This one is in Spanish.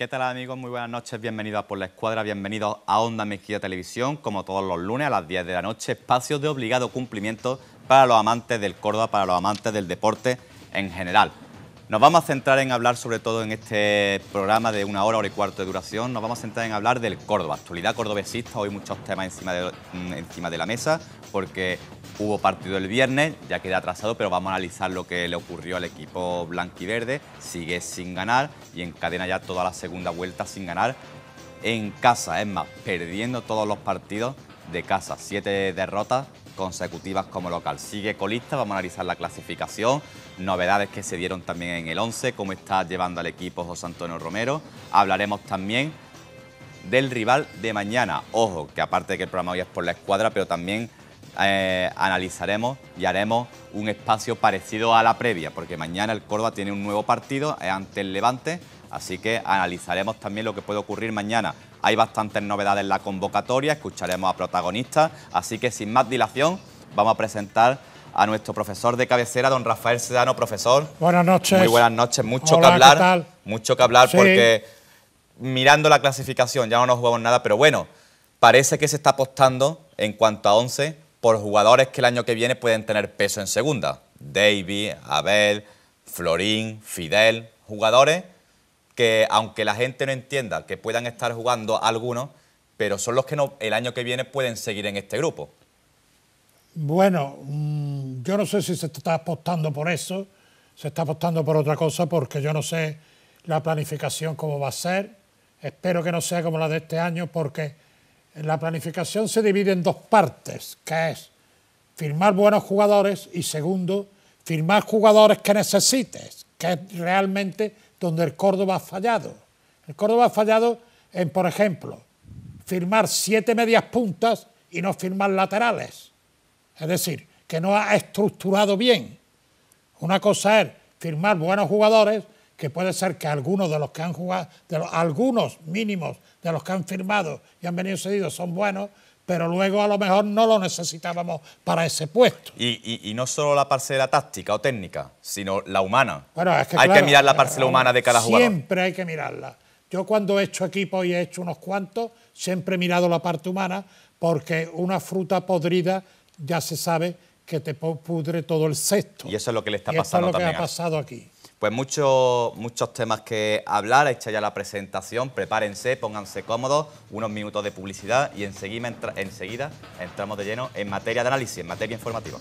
¿Qué tal amigos? Muy buenas noches, bienvenidos Por la Escuadra, bienvenidos a Onda Mejía Televisión, como todos los lunes a las 10 de la noche, espacios de obligado cumplimiento para los amantes del Córdoba, para los amantes del deporte en general. Nos vamos a centrar en hablar sobre todo en este programa de una hora, hora y cuarto de duración, nos vamos a centrar en hablar del Córdoba, actualidad cordobesista, hoy muchos temas encima de, mm, encima de la mesa, porque Hubo partido el viernes, ya queda atrasado, pero vamos a analizar lo que le ocurrió al equipo blanquiverde. Sigue sin ganar y encadena ya toda la segunda vuelta sin ganar en casa. Es más, perdiendo todos los partidos de casa. Siete derrotas consecutivas como local. Sigue colista, vamos a analizar la clasificación, novedades que se dieron también en el 11, cómo está llevando al equipo José Antonio Romero. Hablaremos también del rival de mañana. Ojo, que aparte de que el programa hoy es por la escuadra, pero también eh, analizaremos y haremos un espacio parecido a la previa, porque mañana el Córdoba tiene un nuevo partido ante el Levante, así que analizaremos también lo que puede ocurrir mañana. Hay bastantes novedades en la convocatoria, escucharemos a protagonistas, así que sin más dilación vamos a presentar a nuestro profesor de cabecera, don Rafael Sedano. Profesor, buenas noches. Muy buenas noches, mucho que hablar, mucho que hablar porque mirando la clasificación ya no nos jugamos nada, pero bueno, parece que se está apostando en cuanto a 11 por jugadores que el año que viene pueden tener peso en segunda. David, Abel, Florín, Fidel, jugadores que aunque la gente no entienda que puedan estar jugando algunos, pero son los que no, el año que viene pueden seguir en este grupo. Bueno, mm, yo no sé si se está apostando por eso, se está apostando por otra cosa, porque yo no sé la planificación cómo va a ser. Espero que no sea como la de este año, porque la planificación se divide en dos partes, que es firmar buenos jugadores y segundo, firmar jugadores que necesites, que es realmente donde el Córdoba ha fallado. El Córdoba ha fallado en, por ejemplo, firmar siete medias puntas y no firmar laterales. Es decir, que no ha estructurado bien. Una cosa es firmar buenos jugadores que puede ser que algunos de los que han jugado, de algunos mínimos de los que han firmado y han venido cedidos son buenos, pero luego a lo mejor no lo necesitábamos para ese puesto. Y, no solo la parcela táctica o técnica, sino la humana. Bueno, hay que mirar la eh, parcela humana de cada jugador. Siempre hay que mirarla. Yo cuando he hecho equipo y he hecho unos cuantos, siempre he mirado la parte humana, porque una fruta podrida ya se sabe que te pudre todo el sexto. Y eso es lo que le está pasando. lo que ha pasado aquí. Pues muchos, muchos temas que hablar, hecha ya la presentación, prepárense, pónganse cómodos, unos minutos de publicidad y enseguida, enseguida entramos de lleno en materia de análisis, en materia informativa.